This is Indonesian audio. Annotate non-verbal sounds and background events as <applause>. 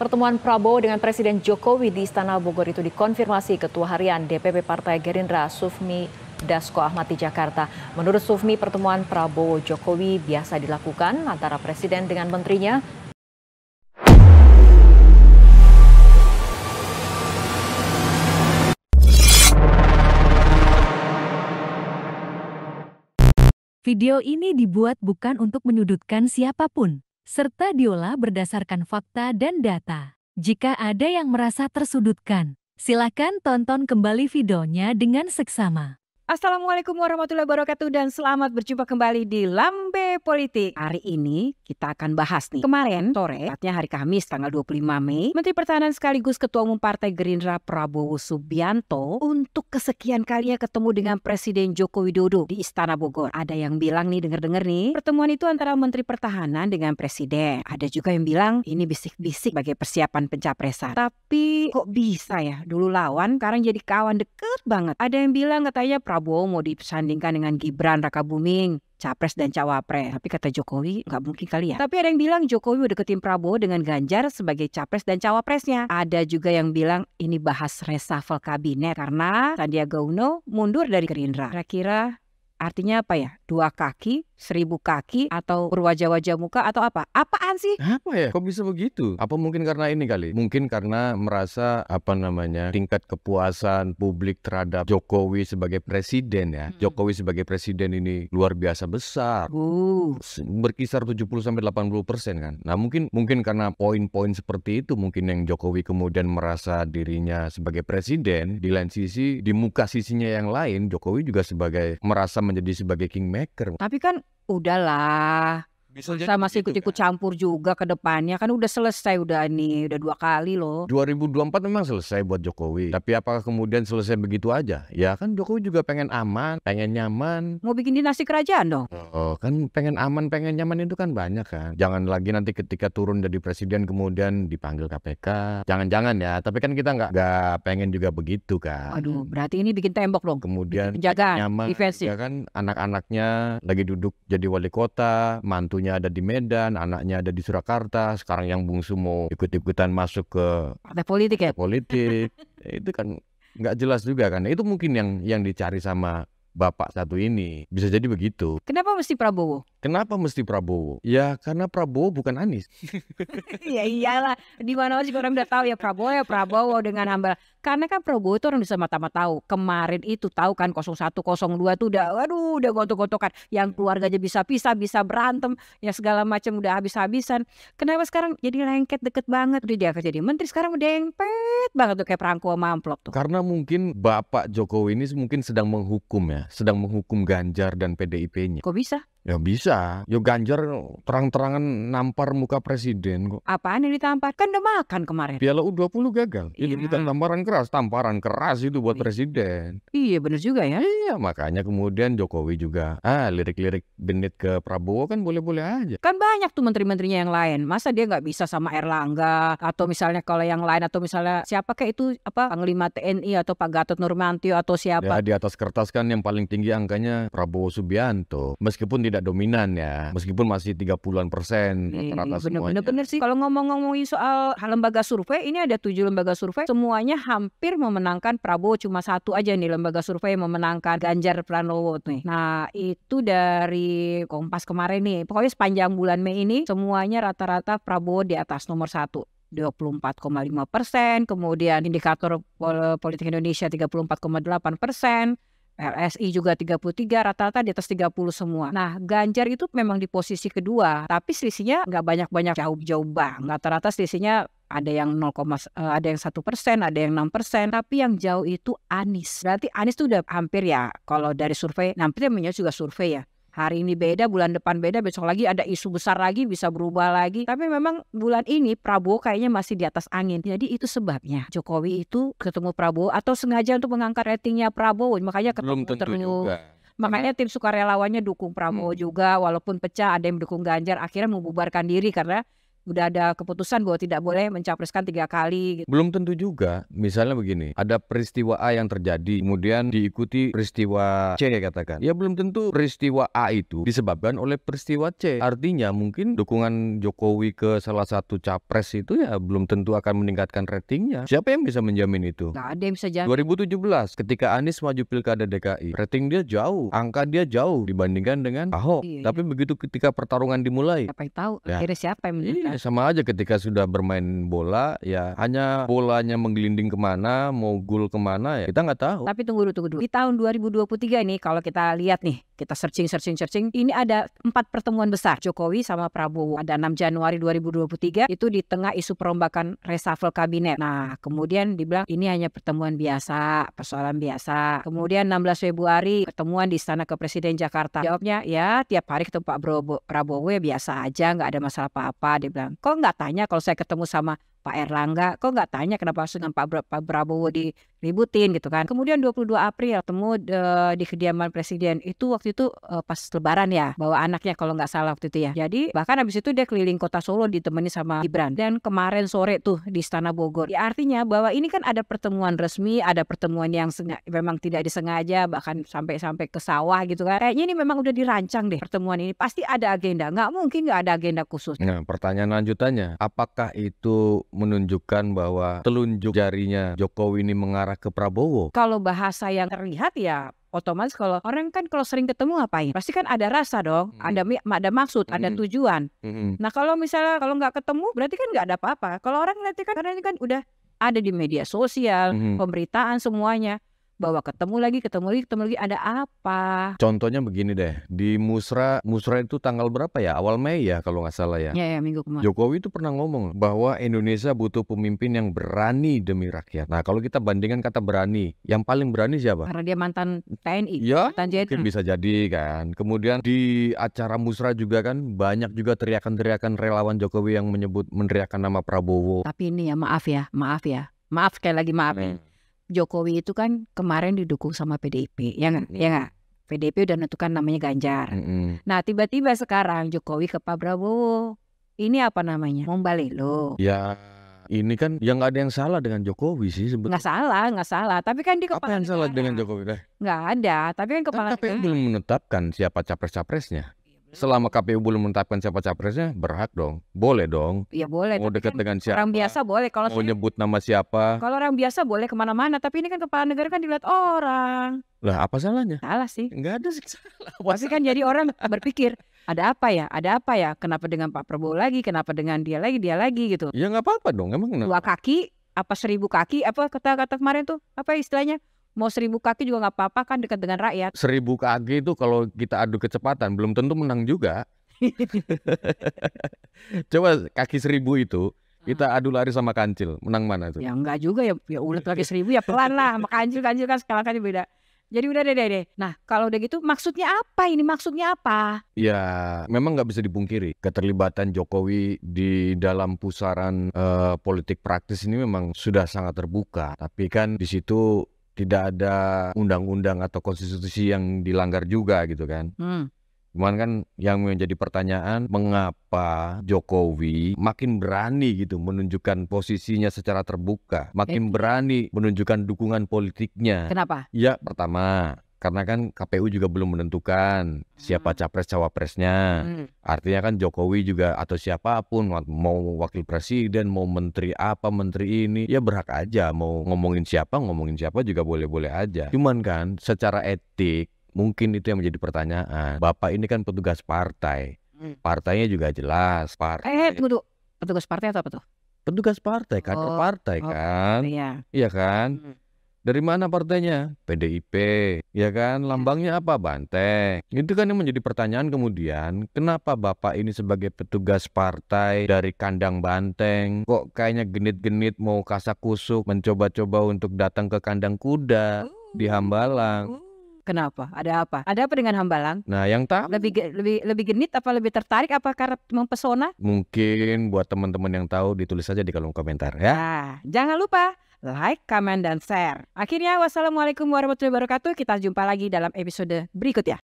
Pertemuan Prabowo dengan Presiden Jokowi di Istana Bogor itu dikonfirmasi Ketua Harian DPP Partai Gerindra Sufmi Dasko Ahmad di Jakarta. Menurut Sufmi, pertemuan Prabowo Jokowi biasa dilakukan antara Presiden dengan menterinya Video ini dibuat bukan untuk menyudutkan siapapun serta diolah berdasarkan fakta dan data. Jika ada yang merasa tersudutkan, silakan tonton kembali videonya dengan seksama. Assalamualaikum warahmatullahi wabarakatuh dan selamat berjumpa kembali di Lambe Politik. Hari ini kita akan bahas nih. Kemarin sore, tepatnya hari Kamis tanggal 25 Mei, Menteri Pertahanan sekaligus Ketua Umum Partai Gerindra Prabowo Subianto untuk kesekian kalinya ketemu dengan Presiden Joko Widodo di Istana Bogor. Ada yang bilang nih denger-denger nih, pertemuan itu antara Menteri Pertahanan dengan Presiden. Ada juga yang bilang ini bisik-bisik bagi persiapan pencapresan. Tapi kok bisa ya? Dulu lawan, sekarang jadi kawan deket banget. Ada yang bilang katanya Prabowo Prabowo mau disandingkan dengan Gibran Raka Buming, capres dan cawapres. Tapi kata Jokowi nggak mungkin kali ya. Tapi ada yang bilang Jokowi udah deketin Prabowo dengan Ganjar sebagai capres dan cawapresnya. Ada juga yang bilang ini bahas reshuffle kabinet karena Sandiaga Uno mundur dari Gerindra. Kira-kira artinya apa ya? dua kaki, seribu kaki, atau berwajah-wajah muka, atau apa? Apaan sih? Apa ya? Kok bisa begitu? Apa mungkin karena ini kali? Mungkin karena merasa, apa namanya, tingkat kepuasan publik terhadap Jokowi sebagai presiden ya. Hmm. Jokowi sebagai presiden ini luar biasa besar. Uh. Berkisar 70-80 persen kan. Nah mungkin mungkin karena poin-poin seperti itu mungkin yang Jokowi kemudian merasa dirinya sebagai presiden, di lain sisi, di muka sisinya yang lain, Jokowi juga sebagai merasa menjadi sebagai kingmaker maker. Tapi kan udahlah bisa jadi Saya masih ikut-ikut gitu kan. campur juga ke depannya kan udah selesai udah nih udah dua kali loh. 2024 memang selesai buat Jokowi. Tapi apakah kemudian selesai begitu aja? Ya kan Jokowi juga pengen aman, pengen nyaman. Mau bikin dinasti kerajaan dong. Oh, kan pengen aman, pengen nyaman itu kan banyak kan. Jangan lagi nanti ketika turun jadi presiden kemudian dipanggil KPK. Jangan-jangan ya, tapi kan kita nggak nggak pengen juga begitu kan. Aduh, berarti ini bikin tembok dong. Kemudian jaga nyaman, jaga Ya kan anak-anaknya lagi duduk jadi wali kota, mantu bungsunya ada di Medan, anaknya ada di Surakarta, sekarang yang bungsu mau ikut-ikutan masuk ke partai politik ya. Politik. <laughs> itu kan nggak jelas juga kan. Itu mungkin yang yang dicari sama bapak satu ini. Bisa jadi begitu. Kenapa mesti Prabowo? Kenapa mesti Prabowo? Ya karena Prabowo bukan Anies. <laughs> ya iyalah, di mana juga orang udah tahu ya Prabowo ya Prabowo dengan hambal. Karena kan Prabowo itu orang bisa mata-mata tahu. Kemarin itu tahu kan 01 02 tuh udah aduh udah gontok-gontokan. Yang keluarganya aja bisa pisah, bisa berantem, ya segala macam udah habis-habisan. Kenapa sekarang jadi lengket deket banget udah dia jadi menteri sekarang udah empet banget tuh kayak perangko sama amplop tuh. Karena mungkin Bapak Jokowi ini mungkin sedang menghukum ya, sedang menghukum Ganjar dan PDIP-nya. Kok bisa? Ya bisa. Yo Ganjar terang-terangan nampar muka presiden kok. Apaan yang ditampar? Kan udah makan kemarin. Piala U20 gagal. Iya. Itu kita tamparan keras, tamparan keras itu buat iya. presiden. Iya benar juga ya. Iya makanya kemudian Jokowi juga ah lirik-lirik genit ke Prabowo kan boleh-boleh aja. Kan banyak tuh menteri-menterinya yang lain. Masa dia nggak bisa sama Erlangga atau misalnya kalau yang lain atau misalnya siapa kayak itu apa Panglima TNI atau Pak Gatot Nurmantio atau siapa? Ya di atas kertas kan yang paling tinggi angkanya Prabowo Subianto. Meskipun di tidak dominan ya, meskipun masih 30-an persen iya, iya, rata-rata hmm, semuanya. Benar-benar sih. Kalau ngomong-ngomongin soal lembaga survei, ini ada tujuh lembaga survei, semuanya hampir memenangkan Prabowo cuma satu aja nih lembaga survei yang memenangkan Ganjar Pranowo nih. Nah itu dari Kompas kemarin nih, pokoknya sepanjang bulan Mei ini semuanya rata-rata Prabowo di atas nomor satu. 24,5 persen, kemudian indikator politik Indonesia 34,8 persen, LSI juga 33, rata-rata di atas 30 semua. Nah, Ganjar itu memang di posisi kedua, tapi selisihnya nggak banyak-banyak jauh-jauh bang. Rata-rata selisihnya ada yang 0, eh, ada yang satu persen, ada yang enam persen, tapi yang jauh itu Anies. Berarti Anies itu udah hampir ya, kalau dari survei, Nampaknya juga survei ya, hari ini beda, bulan depan beda, besok lagi ada isu besar lagi, bisa berubah lagi. Tapi memang bulan ini Prabowo kayaknya masih di atas angin. Jadi itu sebabnya Jokowi itu ketemu Prabowo atau sengaja untuk mengangkat ratingnya Prabowo, makanya ketemu Belum tentu juga. Makanya tim sukarelawannya dukung Prabowo hmm. juga, walaupun pecah ada yang mendukung Ganjar, akhirnya membubarkan diri karena udah ada keputusan bahwa tidak boleh mencapreskan tiga kali. Gitu. Belum tentu juga, misalnya begini, ada peristiwa A yang terjadi, kemudian diikuti peristiwa C ya katakan. Ya belum tentu peristiwa A itu disebabkan oleh peristiwa C. Artinya mungkin dukungan Jokowi ke salah satu capres itu ya belum tentu akan meningkatkan ratingnya. Siapa yang bisa menjamin itu? Nggak ada yang bisa jamin. 2017 ketika Anies maju pilkada DKI, rating dia jauh, angka dia jauh dibandingkan dengan Ahok. Iya, iya, Tapi begitu ketika pertarungan dimulai, siapa yang tahu? Ya. Akhirnya siapa yang iya. Ya, sama aja ketika sudah bermain bola ya hanya bolanya menggelinding kemana, mau gol kemana ya kita nggak tahu. Tapi tunggu dulu, tunggu dulu. Di tahun 2023 ini kalau kita lihat nih, kita searching searching searching, ini ada empat pertemuan besar Jokowi sama Prabowo. Ada 6 Januari 2023 itu di tengah isu perombakan reshuffle kabinet. Nah, kemudian dibilang ini hanya pertemuan biasa, persoalan biasa. Kemudian 16 Februari pertemuan di Istana Kepresiden Jakarta. Jawabnya ya tiap hari ketemu Pak Prabowo ya biasa aja, nggak ada masalah apa-apa. Dibilang bilang, kok nggak tanya kalau saya ketemu sama Pak Erlangga kok nggak tanya kenapa harus dengan Pak, Bra Pak Prabowo diributin gitu kan. Kemudian 22 April ketemu uh, eh, di kediaman presiden itu waktu itu uh, pas lebaran ya bawa anaknya kalau nggak salah waktu itu ya. Jadi bahkan habis itu dia keliling kota Solo ditemani sama Gibran dan kemarin sore tuh di Istana Bogor. Ya, artinya bahwa ini kan ada pertemuan resmi, ada pertemuan yang memang tidak disengaja bahkan sampai-sampai ke sawah gitu kan. Kayaknya ini memang udah dirancang deh pertemuan ini pasti ada agenda. Nggak mungkin nggak ada agenda khusus. Nah pertanyaan lanjutannya apakah itu menunjukkan bahwa telunjuk jarinya Jokowi ini mengarah ke Prabowo. Kalau bahasa yang terlihat ya otomatis kalau orang kan kalau sering ketemu ngapain? Pasti kan ada rasa dong, hmm. ada ada maksud, hmm. ada tujuan. Hmm. Nah kalau misalnya kalau nggak ketemu berarti kan nggak ada apa-apa. Kalau orang nanti kan karena ini kan udah ada di media sosial, hmm. pemberitaan semuanya bahwa ketemu lagi, ketemu lagi, ketemu lagi, ada apa? Contohnya begini deh, di Musra, Musra itu tanggal berapa ya? Awal Mei ya kalau nggak salah ya? Iya, ya, minggu kemarin. Jokowi itu pernah ngomong bahwa Indonesia butuh pemimpin yang berani demi rakyat. Nah kalau kita bandingkan kata berani, yang paling berani siapa? Karena dia mantan TNI, ya, mantan Mungkin bisa jadi kan. Kemudian di acara Musra juga kan banyak juga teriakan-teriakan relawan Jokowi yang menyebut meneriakan nama Prabowo. Tapi ini ya maaf ya, maaf ya. Maaf sekali lagi maaf. Ya. Hmm Jokowi itu kan kemarin didukung sama PDIP, ya nggak? Ya nggak? PDIP udah menentukan namanya Ganjar. Mm -hmm. Nah tiba-tiba sekarang Jokowi ke Pak Prabowo, ini apa namanya? Membalik lo? Ya ini kan yang nggak ada yang salah dengan Jokowi sih sebetulnya. Nggak salah, nggak salah. Tapi kan di kepala Apa yang negara. salah dengan Jokowi? Eh. Nggak ada, tapi kan, kan kepala kan belum menetapkan siapa capres-capresnya selama KPU belum menetapkan siapa capresnya berhak dong boleh dong ya boleh mau dekat kan dengan siapa orang biasa boleh kalau mau nyebut nama siapa kalau orang biasa boleh kemana-mana tapi ini kan kepala negara kan dilihat orang lah apa salahnya salah sih nggak ada sih salah pasti kan jadi orang berpikir ada apa ya ada apa ya kenapa dengan Pak Prabowo lagi kenapa dengan dia lagi dia lagi gitu ya nggak apa-apa dong emang dua kaki apa seribu kaki apa kata-kata kemarin tuh apa istilahnya mau seribu kaki juga nggak apa-apa kan dekat dengan rakyat. Seribu kaki itu kalau kita adu kecepatan belum tentu menang juga. <laughs> Coba kaki seribu itu kita ah. adu lari sama kancil, menang mana tuh? Ya enggak juga ya, ya ulet kaki seribu ya pelan lah, sama kancil kancil kan skala kan beda. Jadi udah deh, deh deh. Nah kalau udah gitu maksudnya apa ini? Maksudnya apa? Ya memang nggak bisa dipungkiri keterlibatan Jokowi di dalam pusaran uh, politik praktis ini memang sudah sangat terbuka. Tapi kan di situ tidak ada undang-undang atau konstitusi yang dilanggar juga gitu kan. Hmm. Cuman kan yang menjadi pertanyaan mengapa Jokowi makin berani gitu menunjukkan posisinya secara terbuka, makin berani menunjukkan dukungan politiknya. Kenapa? Ya pertama karena kan KPU juga belum menentukan siapa hmm. capres cawapresnya. Hmm. Artinya kan Jokowi juga atau siapapun mau wakil presiden, mau menteri apa, menteri ini, ya berhak aja mau ngomongin siapa, ngomongin siapa juga boleh-boleh aja. Cuman kan secara etik mungkin itu yang menjadi pertanyaan. Bapak ini kan petugas partai. Hmm. Partainya juga jelas. Partai. Eh, eh, tunggu dulu. Petugas partai atau apa tuh? Petugas partai, kader oh, partai oh, kan. Iya. Iya kan? Hmm dari mana partainya? PDIP. Ya kan, hmm. lambangnya apa? Banteng. Itu kan yang menjadi pertanyaan kemudian, kenapa Bapak ini sebagai petugas partai dari kandang Banteng, kok kayaknya genit-genit mau kasak kusuk mencoba-coba untuk datang ke kandang kuda hmm. di Hambalang? Hmm. Kenapa? Ada apa? Ada apa dengan Hambalang? Nah, yang tak lebih lebih lebih genit apa lebih tertarik apa karena mempesona? Mungkin buat teman-teman yang tahu ditulis saja di kolom komentar ya. Nah, jangan lupa like, comment, dan share. Akhirnya, wassalamualaikum warahmatullahi wabarakatuh. Kita jumpa lagi dalam episode berikut ya.